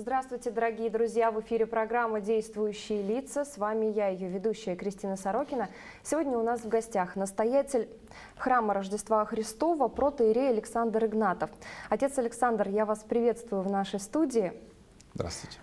Здравствуйте, дорогие друзья! В эфире программа «Действующие лица». С вами я, ее ведущая Кристина Сорокина. Сегодня у нас в гостях настоятель храма Рождества Христова, протоирей Александр Игнатов. Отец Александр, я вас приветствую в нашей студии. Здравствуйте.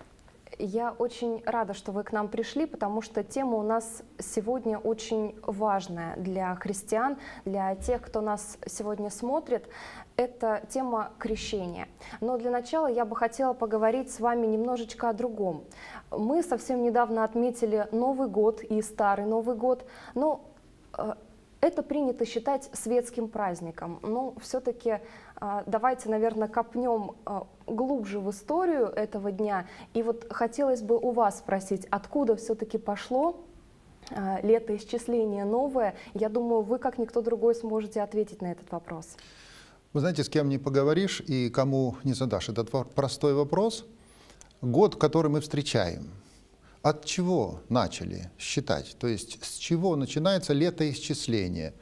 Я очень рада, что вы к нам пришли, потому что тема у нас сегодня очень важная для христиан, для тех, кто нас сегодня смотрит. Это тема крещения. Но для начала я бы хотела поговорить с вами немножечко о другом. Мы совсем недавно отметили Новый год и Старый Новый год, но ну, э, это принято считать светским праздником. Но ну, все-таки а, давайте, наверное, копнем а, глубже в историю этого дня. И вот хотелось бы у вас спросить, откуда все-таки пошло а, летоисчисление новое? Я думаю, вы, как никто другой, сможете ответить на этот вопрос. Вы знаете, с кем не поговоришь и кому не задашь этот простой вопрос. Год, который мы встречаем, от чего начали считать? То есть с чего начинается летоисчисление?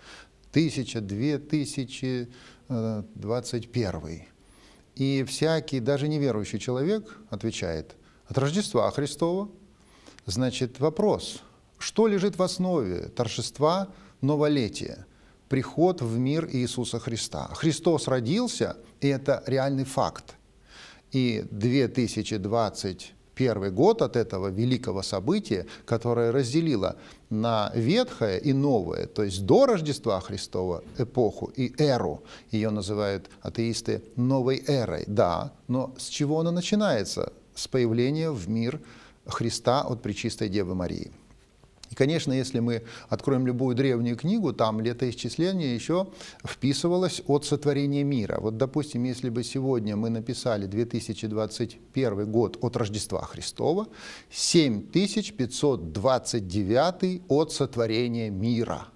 Тысяча, две тысячи, 21. И всякий, даже неверующий человек отвечает от Рождества Христова. Значит, вопрос, что лежит в основе торжества новолетия? Приход в мир Иисуса Христа. Христос родился, и это реальный факт. И 2020 первый год от этого великого события, которое разделило на ветхое и новое, то есть до Рождества Христова эпоху и эру. Ее называют атеисты новой эрой. Да, но с чего она начинается? С появления в мир Христа от Пречистой Девы Марии. И, конечно, если мы откроем любую древнюю книгу, там летоисчисление еще вписывалось от сотворения мира. Вот, допустим, если бы сегодня мы написали 2021 год от Рождества Христова, 7529 от сотворения мира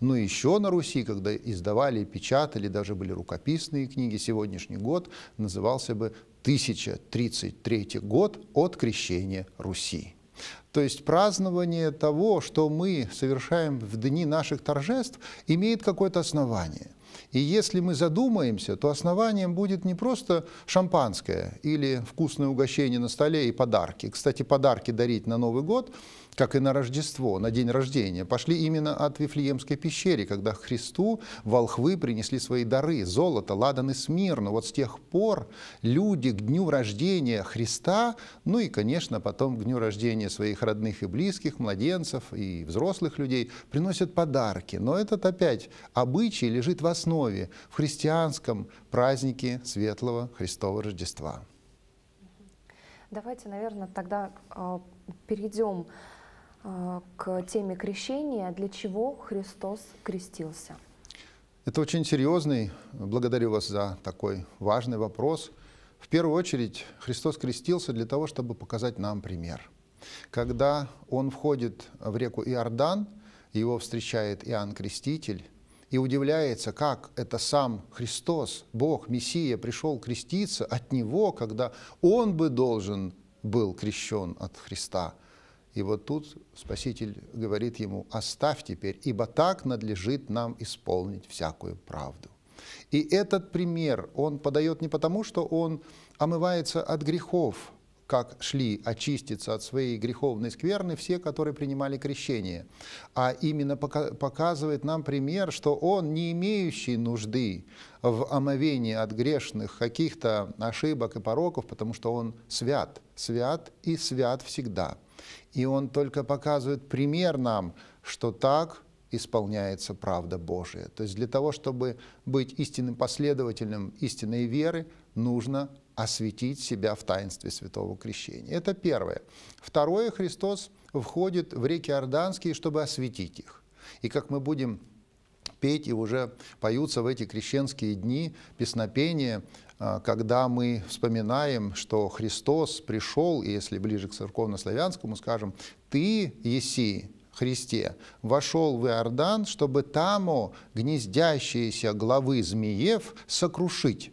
ну, – но еще на Руси, когда издавали печатали, даже были рукописные книги, сегодняшний год назывался бы 1033 год от крещения Руси. То есть празднование того, что мы совершаем в дни наших торжеств, имеет какое-то основание. И если мы задумаемся, то основанием будет не просто шампанское или вкусное угощение на столе и подарки. Кстати, подарки дарить на Новый год – как и на Рождество, на день рождения, пошли именно от Вифлеемской пещеры, когда Христу волхвы принесли свои дары – золото, ладан и смирну. Вот с тех пор люди к дню рождения Христа, ну и, конечно, потом к дню рождения своих родных и близких, младенцев и взрослых людей, приносят подарки. Но этот опять обычай лежит в основе в христианском празднике Светлого Христова Рождества. Давайте, наверное, тогда а, перейдем к а, к теме крещения, для чего Христос крестился. Это очень серьезный, благодарю вас за такой важный вопрос. В первую очередь Христос крестился для того, чтобы показать нам пример. Когда он входит в реку Иордан, его встречает Иоанн Креститель, и удивляется, как это сам Христос, Бог, Мессия, пришел креститься от Него, когда Он бы должен был крещен от Христа. И вот тут Спаситель говорит ему, оставь теперь, ибо так надлежит нам исполнить всякую правду. И этот пример он подает не потому, что он омывается от грехов, как шли очиститься от своей греховной скверны все, которые принимали крещение, а именно показывает нам пример, что он, не имеющий нужды в омовении от грешных каких-то ошибок и пороков, потому что он свят, свят и свят всегда – и он только показывает пример нам, что так исполняется правда Божия. То есть для того, чтобы быть истинным последователем истинной веры, нужно осветить себя в таинстве святого крещения. Это первое. Второе, Христос входит в реки Орданские, чтобы осветить их. И как мы будем петь, и уже поются в эти крещенские дни песнопения а, когда мы вспоминаем, что Христос пришел, если ближе к церковно-славянскому, скажем, «Ты, еси, Христе, вошел в Иордан, чтобы таму гнездящиеся главы змеев сокрушить».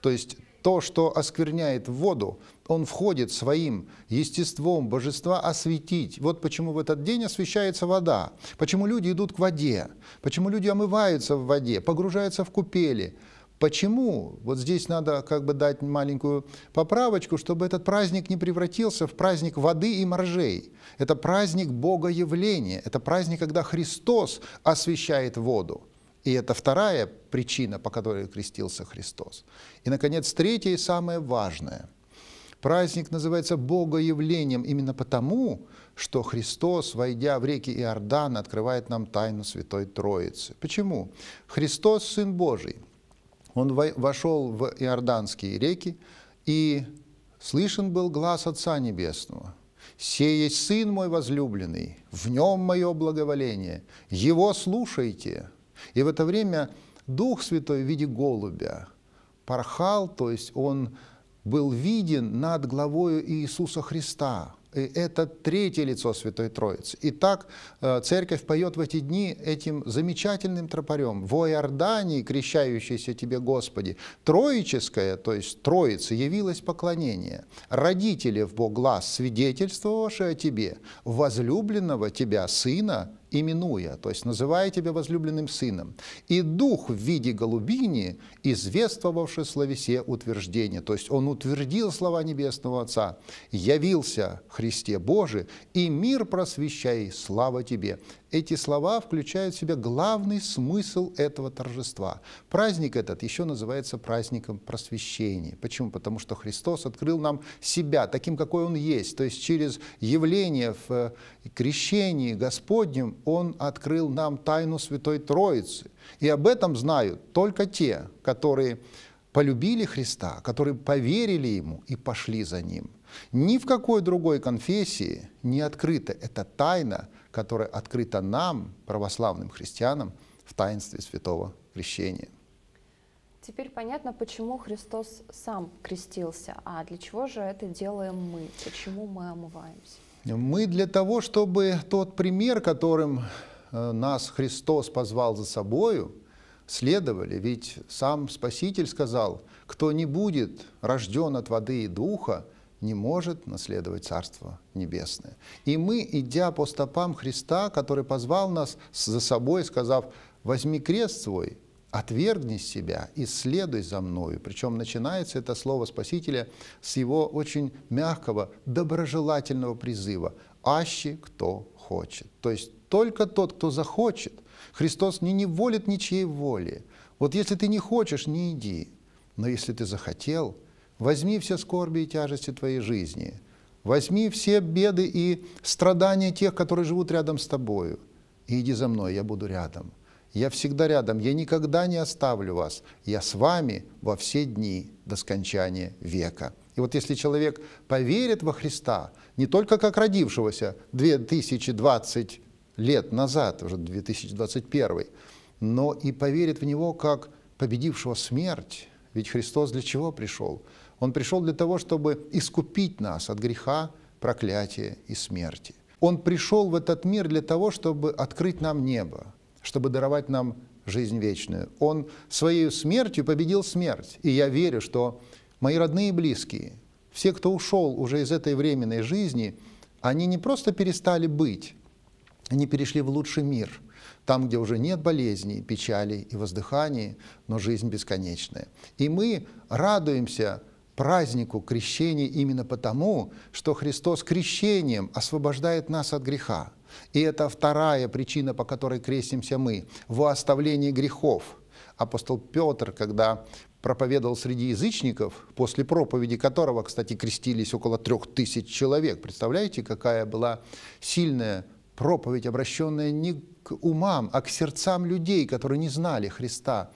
То есть то, что оскверняет воду, он входит своим естеством божества осветить. Вот почему в этот день освещается вода, почему люди идут к воде, почему люди омываются в воде, погружаются в купели – Почему? Вот здесь надо как бы дать маленькую поправочку, чтобы этот праздник не превратился в праздник воды и моржей. Это праздник Бога явления, это праздник, когда Христос освещает воду. И это вторая причина, по которой крестился Христос. И, наконец, третье и самое важное. Праздник называется Богоявлением именно потому, что Христос, войдя в реки Иордан, открывает нам тайну Святой Троицы. Почему? Христос – Сын Божий – он вошел в иорданские реки, и слышен был глаз Отца Небесного. «Сей есть Сын мой возлюбленный, в нем мое благоволение, его слушайте». И в это время Дух Святой в виде голубя порхал, то есть он был виден над главою Иисуса Христа – это третье лицо Святой Троицы. И так э, церковь поет в эти дни этим замечательным тропарем. «Во Иордании, крещающийся тебе Господи, троическое, то есть Троице, явилось поклонение, Родители в Бог глаз, свидетельствовавшие о тебе, возлюбленного тебя, сына, именуя, то есть называя тебя возлюбленным сыном. И дух в виде голубини, извествовавший словесе утверждение, то есть он утвердил слова Небесного Отца, явился Христе Божий, и мир просвещай, слава тебе эти слова включают в себя главный смысл этого торжества. Праздник этот еще называется праздником просвещения. Почему? Потому что Христос открыл нам себя таким, какой Он есть. То есть через явление в э, крещении Господнем Он открыл нам тайну Святой Троицы. И об этом знают только те, которые полюбили Христа, которые поверили Ему и пошли за Ним – ни в какой другой конфессии не открыта эта тайна, которая открыта нам, православным христианам, в таинстве святого крещения. Теперь понятно, почему Христос сам крестился, а для чего же это делаем мы, почему мы омываемся? Мы для того, чтобы тот пример, которым э, нас Христос позвал за собою, следовали. Ведь сам Спаситель сказал, кто не будет рожден от воды и духа, не может наследовать Царство Небесное. И мы, идя по стопам Христа, который позвал нас за собой, сказав, возьми крест свой, отвергни себя и следуй за мною. Причем начинается это слово Спасителя с его очень мягкого, доброжелательного призыва «Ащи, кто хочет». То есть только тот, кто захочет. Христос не неволит ничьей воли. Вот если ты не хочешь, не иди. Но если ты захотел – Возьми все скорби и тяжести твоей жизни. Возьми все беды и страдания тех, которые живут рядом с тобою. И иди за мной, я буду рядом. Я всегда рядом, я никогда не оставлю вас. Я с вами во все дни до скончания века. И вот если человек поверит во Христа, не только как родившегося 2020 лет назад, уже 2021, но и поверит в Него как победившего смерть. Ведь Христос для чего пришел? Он пришел для того, чтобы искупить нас от греха, проклятия и смерти. Он пришел в этот мир для того, чтобы открыть нам небо, чтобы даровать нам жизнь вечную. Он своей смертью победил смерть. И я верю, что мои родные и близкие, все, кто ушел уже из этой временной жизни, они не просто перестали быть, они перешли в лучший мир, там, где уже нет болезней, печалей и воздыханий, но жизнь бесконечная. И мы радуемся празднику крещения именно потому, что Христос крещением освобождает нас от греха. И это вторая причина, по которой крестимся мы – во оставлении грехов. Апостол Петр, когда проповедовал среди язычников, после проповеди которого, кстати, крестились около трех тысяч человек. Представляете, какая была сильная проповедь, обращенная не к умам, а к сердцам людей, которые не знали Христа.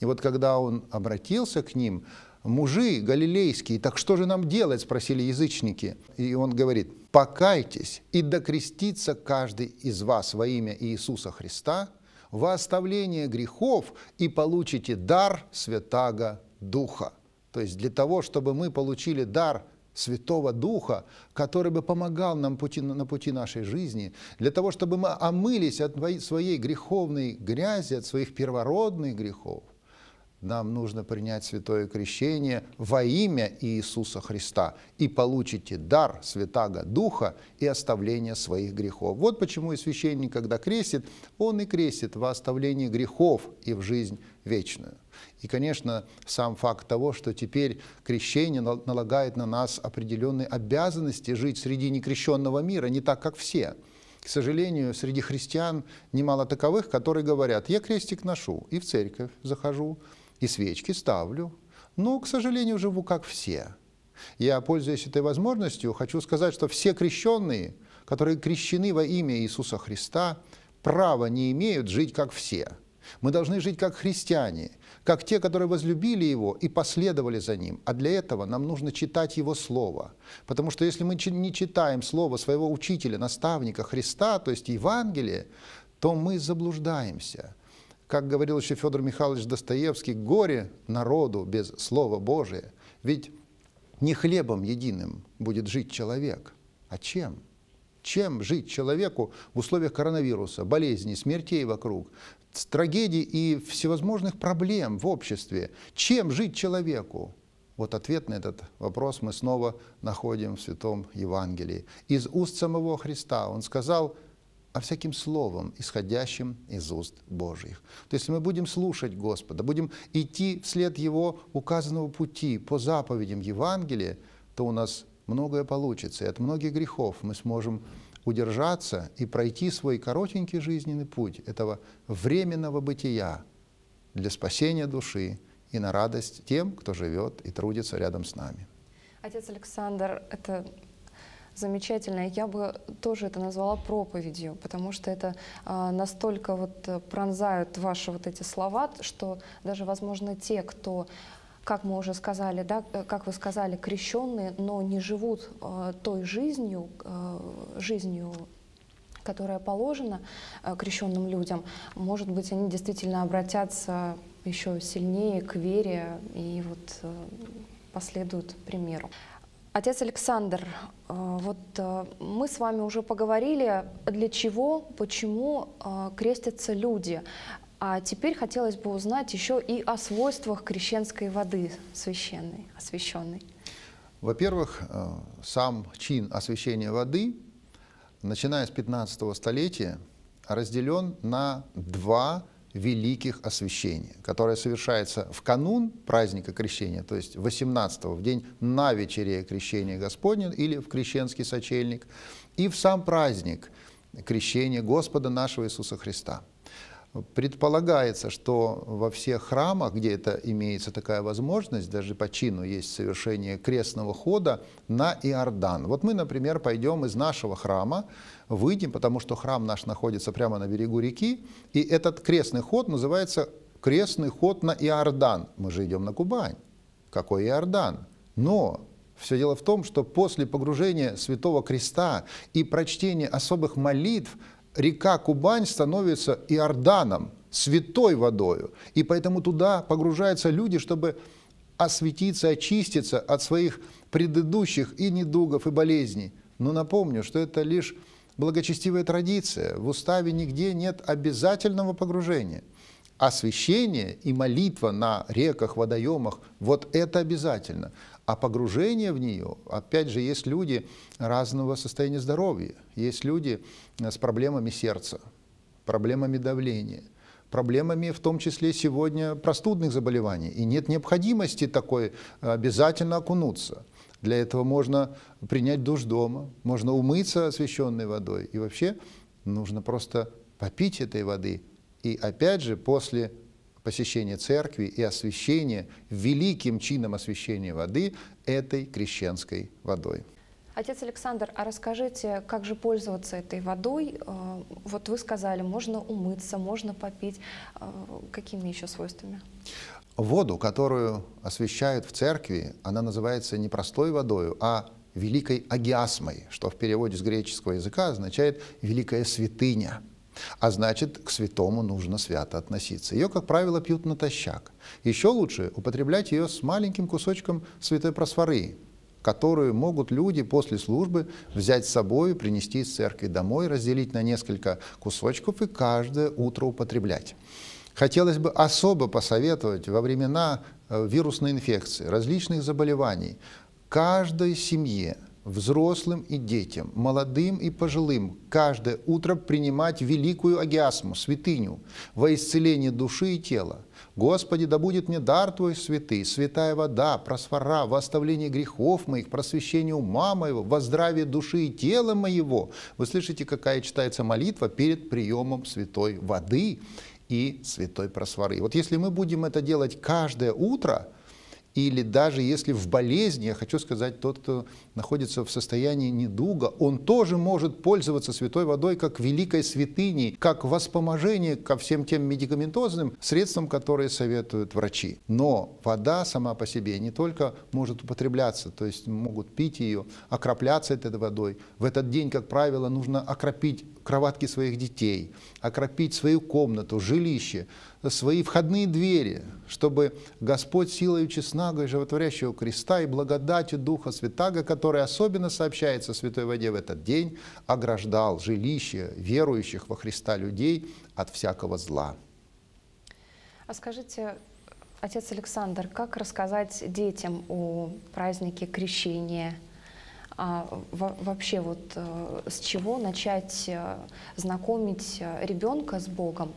И вот когда он обратился к ним, мужи галилейские, так что же нам делать?» – спросили язычники. И он говорит, «Покайтесь и докрестится каждый из вас во имя Иисуса Христа во оставление грехов и получите дар Святаго Духа». То есть для того, чтобы мы получили дар Святого Духа, который бы помогал нам пути, на пути нашей жизни, для того, чтобы мы омылись от своей греховной грязи, от своих первородных грехов, нам нужно принять святое крещение во имя Иисуса Христа и получите дар Святаго Духа и оставление своих грехов. Вот почему и священник, когда крестит, он и крестит во оставление грехов и в жизнь вечную. И, конечно, сам факт того, что теперь крещение налагает на нас определенные обязанности жить среди некрещенного мира, не так, как все. К сожалению, среди христиан немало таковых, которые говорят, я крестик ношу и в церковь захожу, и свечки ставлю, но, ну, к сожалению, живу как все. Я, пользуясь этой возможностью, хочу сказать, что все крещенные, которые крещены во имя Иисуса Христа, права не имеют жить как все. Мы должны жить как христиане, как те, которые возлюбили Его и последовали за Ним. А для этого нам нужно читать Его Слово. Потому что если мы не читаем Слово своего учителя, наставника Христа, то есть Евангелие, то мы заблуждаемся – как говорил еще Федор Михайлович Достоевский, горе народу без Слова Божия. Ведь не хлебом единым будет жить человек, а чем? Чем жить человеку в условиях коронавируса, болезней, смертей вокруг, трагедий и всевозможных проблем в обществе? Чем жить человеку? Вот ответ на этот вопрос мы снова находим в Святом Евангелии. Из уст самого Христа он сказал – а всяким словом, исходящим из уст Божьих. То есть мы будем слушать Господа, будем идти вслед Его указанного пути по заповедям Евангелия, то у нас многое получится. И от многих грехов мы сможем удержаться и пройти свой коротенький жизненный путь этого временного бытия для спасения души и на радость тем, кто живет и трудится рядом с нами. Отец Александр, это замечательно. Я бы тоже это назвала проповедью, потому что это э, настолько вот э, пронзают ваши вот эти слова, что даже, возможно, те, кто как мы уже сказали, да, э, как вы сказали, крещенные, но не живут э, той жизнью, э, жизнью которая положена э, крещенным людям, может быть, они действительно обратятся еще сильнее к вере и вот э, последуют примеру. Отец Александр, э, вот э, мы с вами уже поговорили, для чего, почему э, крестятся люди. А теперь хотелось бы узнать еще и о свойствах крещенской воды священной, освященной. Во-первых, сам чин освящения воды, начиная с 15 столетия, разделен на два великих освящений, которое совершается в канун праздника крещения, то есть 18 в день на вечере крещения Господня или в крещенский сочельник, и в сам праздник крещения Господа нашего Иисуса Христа – Предполагается, что во всех храмах, где это имеется такая возможность, даже по чину есть совершение крестного хода на Иордан. Вот мы, например, пойдем из нашего храма, выйдем, потому что храм наш находится прямо на берегу реки, и этот крестный ход называется крестный ход на Иордан. Мы же идем на Кубань. Какой Иордан? Но все дело в том, что после погружения Святого Креста и прочтения особых молитв – река Кубань становится Иорданом, святой водою. И поэтому туда погружаются люди, чтобы осветиться, очиститься от своих предыдущих и недугов, и болезней. Но напомню, что это лишь благочестивая традиция. В уставе нигде нет обязательного погружения. Освящение и молитва на реках, водоемах – вот это обязательно. А погружение в нее, опять же, есть люди разного состояния здоровья, есть люди э, с проблемами сердца, проблемами давления, проблемами в том числе сегодня простудных заболеваний. И нет необходимости такой э, обязательно окунуться. Для этого можно принять душ дома, можно умыться освященной водой. И вообще нужно просто попить этой воды. И опять же, после посещение церкви и освящение, великим чином освящения воды этой крещенской водой. Отец Александр, а расскажите, как же пользоваться этой водой? Э, вот вы сказали, можно умыться, можно попить. Э, какими еще свойствами? Воду, которую освещают в церкви, она называется не простой водой, а великой агиасмой, что в переводе с греческого языка означает «великая святыня». А значит, к святому нужно свято относиться. Ее, как правило, пьют натощак. Еще лучше употреблять ее с маленьким кусочком святой просфоры, которую могут люди после службы взять с собой, принести из церкви домой, разделить на несколько кусочков и каждое утро употреблять. Хотелось бы особо посоветовать во времена э, вирусной инфекции, различных заболеваний, каждой семье – взрослым и детям, молодым и пожилым, каждое утро принимать великую агиасму, святыню, во исцеление души и тела. Господи, да будет мне дар Твой святый, святая вода, просвора, во оставление грехов моих, просвещение ума моего, во здравие души и тела моего. Вы слышите, какая читается молитва перед приемом святой воды и святой просворы. Вот если мы будем это делать каждое утро – или даже если в болезни, я хочу сказать, тот, кто находится в состоянии недуга, он тоже может пользоваться святой водой как великой святыней, как воспоможение ко всем тем медикаментозным средствам, которые советуют врачи. Но вода сама по себе не только может употребляться, то есть могут пить ее, окропляться этой водой. В этот день, как правило, нужно окропить кроватки своих детей, окропить свою комнату, жилище, свои входные двери, чтобы Господь силою честного и животворящего креста и благодатью Духа Святаго, который особенно сообщается Святой Воде в этот день, ограждал жилище верующих во Христа людей от всякого зла. А скажите, отец Александр, как рассказать детям о празднике крещения – а вообще вот э, с чего начать э, знакомить э, ребенка с Богом?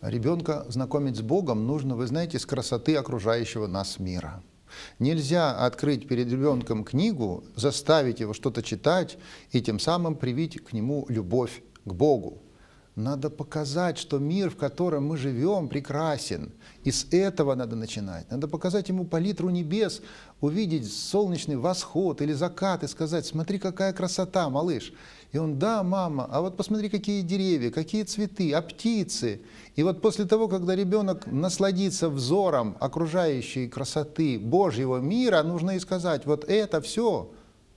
Ребенка знакомить с Богом нужно, вы знаете, с красоты окружающего нас мира. Нельзя открыть перед ребенком книгу, заставить его что-то читать и тем самым привить к нему любовь к Богу. Надо показать, что мир, в котором мы живем, прекрасен. И с этого надо начинать. Надо показать ему палитру небес, увидеть солнечный восход или закат и сказать, смотри, какая красота, малыш. И он, да, мама, а вот посмотри, какие деревья, какие цветы, а птицы. И вот после того, когда ребенок насладится взором окружающей красоты Божьего мира, нужно и сказать, вот это все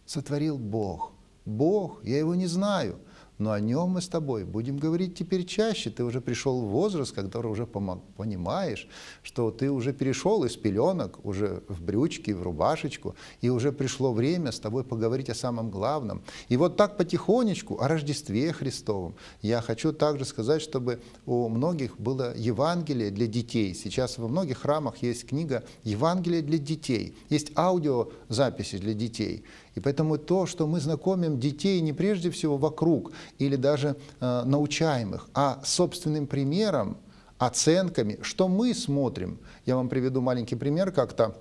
сотворил Бог. Бог, я его не знаю – но о нем мы с тобой будем говорить теперь чаще. Ты уже пришел в возраст, когда уже понимаешь, что ты уже перешел из пеленок, уже в брючки, в рубашечку, и уже пришло время с тобой поговорить о самом главном. И вот так потихонечку о Рождестве Христовом. Я хочу также сказать, чтобы у многих было Евангелие для детей. Сейчас во многих храмах есть книга «Евангелие для детей». Есть аудиозаписи для детей. И поэтому то, что мы знакомим детей не прежде всего вокруг или даже э, научаем их, а собственным примером, оценками, что мы смотрим. Я вам приведу маленький пример как-то.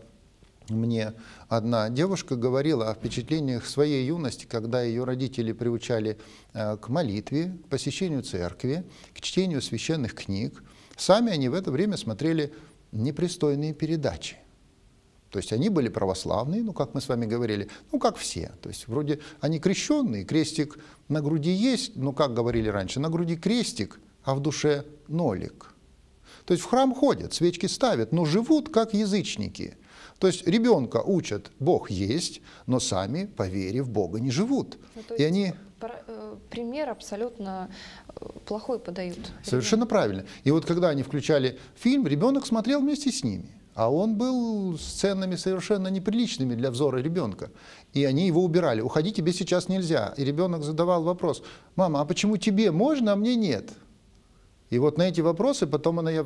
Мне одна девушка говорила о впечатлениях своей юности, когда ее родители приучали э, к молитве, к посещению церкви, к чтению священных книг. Сами они в это время смотрели непристойные передачи. То есть они были православные, ну, как мы с вами говорили, ну, как все. То есть вроде они крещенные, крестик на груди есть, ну, как говорили раньше, на груди крестик, а в душе нолик. То есть в храм ходят, свечки ставят, но живут как язычники. То есть ребенка учат, Бог есть, но сами по вере в Бога не живут. Ну, и они... Э, пример абсолютно э, плохой подают. Совершенно правильно. И вот когда они включали фильм, ребенок смотрел вместе с ними. А он был сценами совершенно неприличными для взора ребенка. И они его убирали. Уходи, тебе сейчас нельзя. И ребенок задавал вопрос, мама, а почему тебе можно, а мне нет? И вот на эти вопросы, потом она, я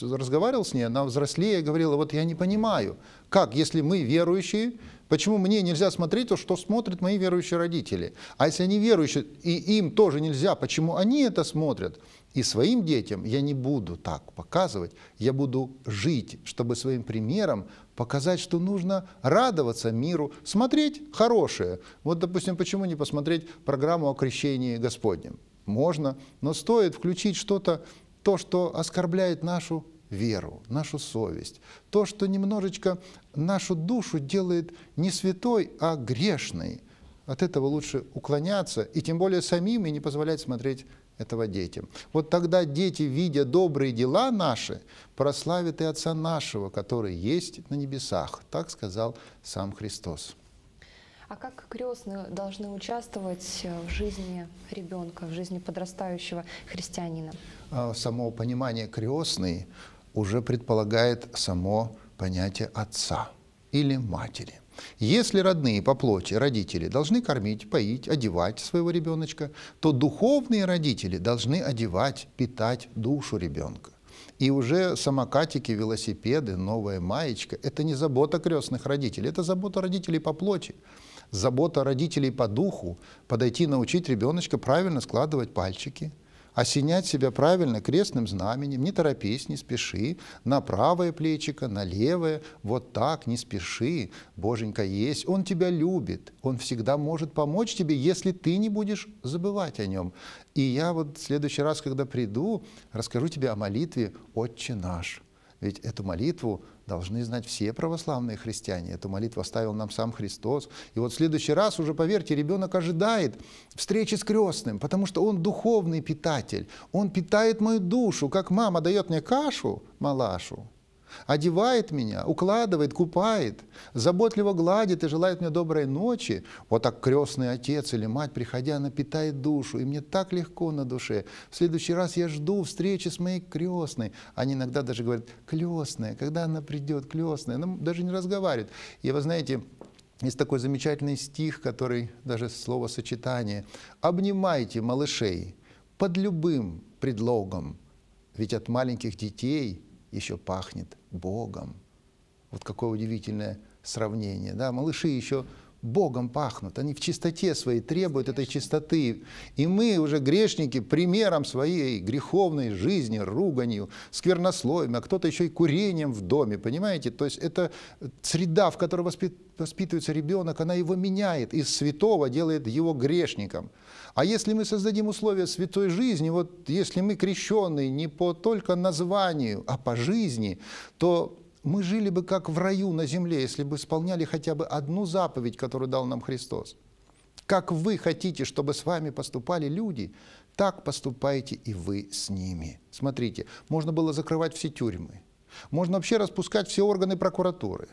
разговаривал с ней, она взрослее говорила, вот я не понимаю, как, если мы верующие, почему мне нельзя смотреть то, что смотрят мои верующие родители? А если они верующие, и им тоже нельзя, почему они это смотрят? И своим детям я не буду так показывать, я буду жить, чтобы своим примером показать, что нужно радоваться миру, смотреть хорошее. Вот, допустим, почему не посмотреть программу о крещении Господнем? Можно, но стоит включить что-то, то, что оскорбляет нашу веру, нашу совесть, то, что немножечко нашу душу делает не святой, а грешной. От этого лучше уклоняться и тем более самим и не позволять смотреть этого детям. Вот тогда дети, видя добрые дела наши, прославят и Отца нашего, который есть на небесах. Так сказал сам Христос. А как крестные должны участвовать в жизни ребенка, в жизни подрастающего христианина? А само понимание крестный уже предполагает само понятие отца или матери. Если родные по плоти родители должны кормить, поить, одевать своего ребеночка, то духовные родители должны одевать, питать душу ребенка. И уже самокатики, велосипеды, новая маечка – это не забота крестных родителей, это забота родителей по плоти, забота родителей по духу, подойти научить ребеночка правильно складывать пальчики – осенять себя правильно крестным знаменем, не торопись, не спеши, на правое плечико, на левое, вот так, не спеши, Боженька есть, Он тебя любит, Он всегда может помочь тебе, если ты не будешь забывать о Нем. И я вот в следующий раз, когда приду, расскажу тебе о молитве «Отче наш». Ведь эту молитву должны знать все православные христиане. Эту молитву оставил нам сам Христос. И вот в следующий раз уже, поверьте, ребенок ожидает встречи с крестным, потому что он духовный питатель. Он питает мою душу, как мама дает мне кашу, малашу, одевает меня, укладывает, купает, заботливо гладит и желает мне доброй ночи. Вот так крестный отец или мать, приходя, напитает душу, и мне так легко на душе. В следующий раз я жду встречи с моей крестной. Они иногда даже говорят, крестная, когда она придет, крестная. Она даже не разговаривает. И вы знаете, есть такой замечательный стих, который даже словосочетание: «Обнимайте малышей под любым предлогом, ведь от маленьких детей – еще пахнет Богом. Вот какое удивительное сравнение. Да? Малыши еще Богом пахнут, они в чистоте своей требуют этой чистоты. И мы уже грешники примером своей греховной жизни, руганью, сквернословием, а кто-то еще и курением в доме, понимаете? То есть это среда, в которой воспитывается ребенок, она его меняет, из святого делает его грешником. А если мы создадим условия святой жизни, вот если мы крещенные не по только названию, а по жизни, то мы жили бы как в раю на земле, если бы исполняли хотя бы одну заповедь, которую дал нам Христос. Как вы хотите, чтобы с вами поступали люди, так поступайте и вы с ними. Смотрите, можно было закрывать все тюрьмы, можно вообще распускать все органы прокуратуры,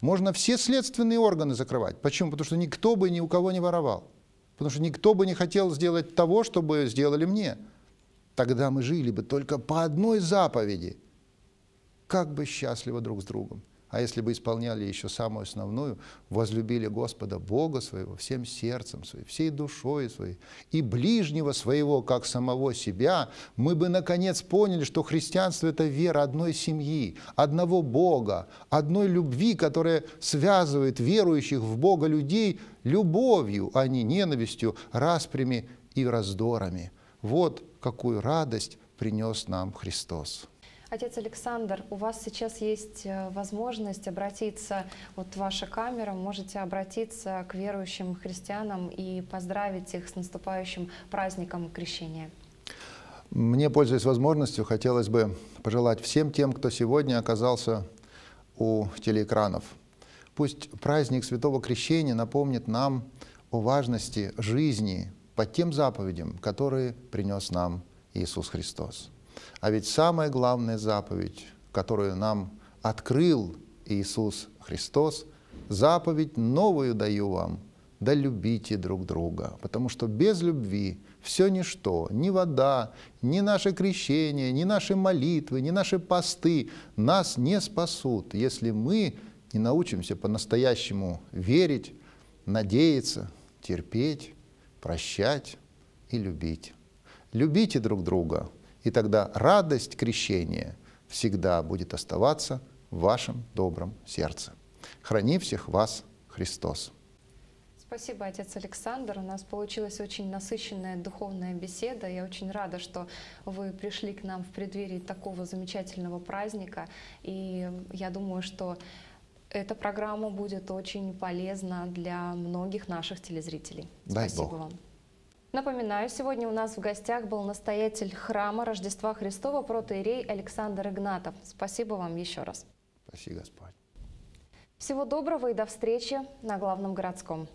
можно все следственные органы закрывать. Почему? Потому что никто бы ни у кого не воровал, потому что никто бы не хотел сделать того, чтобы сделали мне. Тогда мы жили бы только по одной заповеди – как бы счастливо друг с другом. А если бы исполняли еще самую основную, возлюбили Господа Бога своего всем сердцем своим, всей душой своей, и ближнего своего, как самого себя, мы бы наконец поняли, что христианство – это вера одной семьи, одного Бога, одной любви, которая связывает верующих в Бога людей любовью, а не ненавистью, распрями и раздорами. Вот какую радость принес нам Христос. Отец Александр, у вас сейчас есть э, возможность обратиться, вот ваша камера, можете обратиться к верующим христианам и поздравить их с наступающим праздником крещения. Мне, пользуясь возможностью, хотелось бы пожелать всем тем, кто сегодня оказался у телеэкранов. Пусть праздник Святого Крещения напомнит нам о важности жизни по тем заповедям, которые принес нам Иисус Христос. А ведь самая главная заповедь, которую нам открыл Иисус Христос, заповедь новую даю вам, да любите друг друга, потому что без любви все ничто, ни вода, ни наше крещение, ни наши молитвы, ни наши посты нас не спасут, если мы не научимся по-настоящему верить, надеяться, терпеть, прощать и любить. Любите друг друга – и тогда радость крещения всегда будет оставаться в вашем добром сердце. Храни всех вас Христос. Спасибо, отец Александр. У нас получилась очень насыщенная духовная беседа. Я очень рада, что вы пришли к нам в преддверии такого замечательного праздника. И я думаю, что эта программа будет очень полезна для многих наших телезрителей. Дай Спасибо Бог. вам. Напоминаю, сегодня у нас в гостях был настоятель храма Рождества Христова, протоиерей Александр Игнатов. Спасибо вам еще раз. Спасибо, Господь. Всего доброго и до встречи на Главном городском.